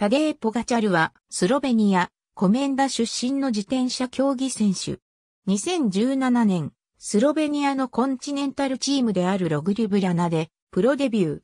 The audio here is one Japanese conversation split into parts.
タデー・ポガチャルは、スロベニア、コメンダ出身の自転車競技選手。2017年、スロベニアのコンチネンタルチームであるログリュブラナで、プロデビュ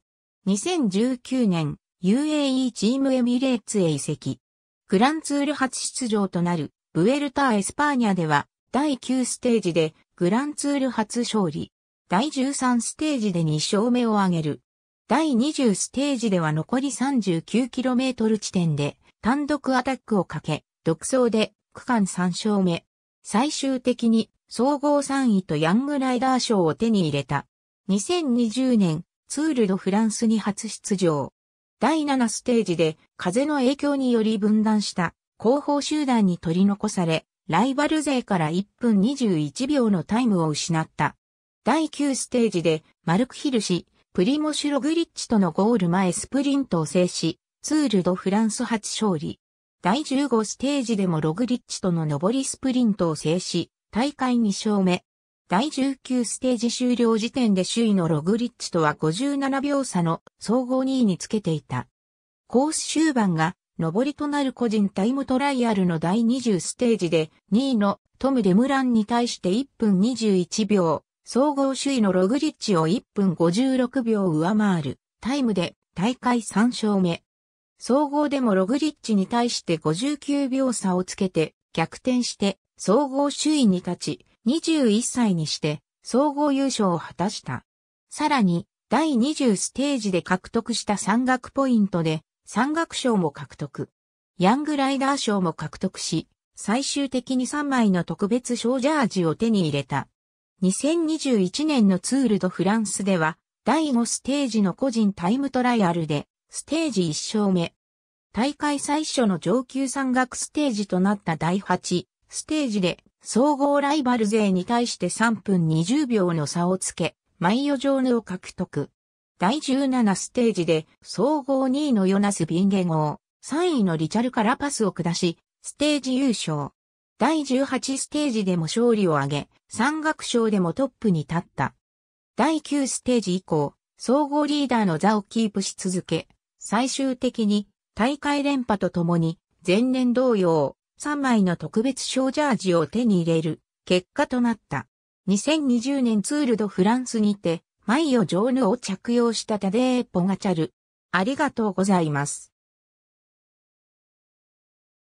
ー。2019年、UAE チームエミレーツへ移籍。グランツール初出場となる、ブエルタ・ー・エスパーニャでは、第9ステージで、グランツール初勝利。第13ステージで2勝目を挙げる。第20ステージでは残り 39km 地点で単独アタックをかけ、独走で区間3勝目。最終的に総合3位とヤングライダー賞を手に入れた。2020年ツールドフランスに初出場。第7ステージで風の影響により分断した後方集団に取り残され、ライバル勢から1分21秒のタイムを失った。第9ステージでマルクヒル氏、プリモシュ・ログリッチとのゴール前スプリントを制し、ツール・ド・フランス初勝利。第15ステージでもログリッチとの上りスプリントを制し、大会2勝目。第19ステージ終了時点で首位のログリッチとは57秒差の総合2位につけていた。コース終盤が上りとなる個人タイムトライアルの第20ステージで2位のトム・デムランに対して1分21秒総合首位のログリッチを1分56秒上回るタイムで大会3勝目。総合でもログリッチに対して59秒差をつけて逆転して総合首位に立ち21歳にして総合優勝を果たした。さらに第20ステージで獲得した山岳ポイントで山岳賞も獲得。ヤングライダー賞も獲得し、最終的に3枚の特別賞ジャージを手に入れた。2021年のツールドフランスでは、第5ステージの個人タイムトライアルで、ステージ1勝目。大会最初の上級山岳ステージとなった第8ステージで、総合ライバル勢に対して3分20秒の差をつけ、マイオジョーヌを獲得。第17ステージで、総合2位のヨナス・ビンゲ号、3位のリチャル・カラパスを下し、ステージ優勝。第18ステージでも勝利を挙げ、山岳賞でもトップに立った。第9ステージ以降、総合リーダーの座をキープし続け、最終的に大会連覇とともに、前年同様、3枚の特別賞ジャージを手に入れる結果となった。2020年ツールドフランスにて、マイオ・ジョーヌを着用したタデー・ポガチャル。ありがとうございます。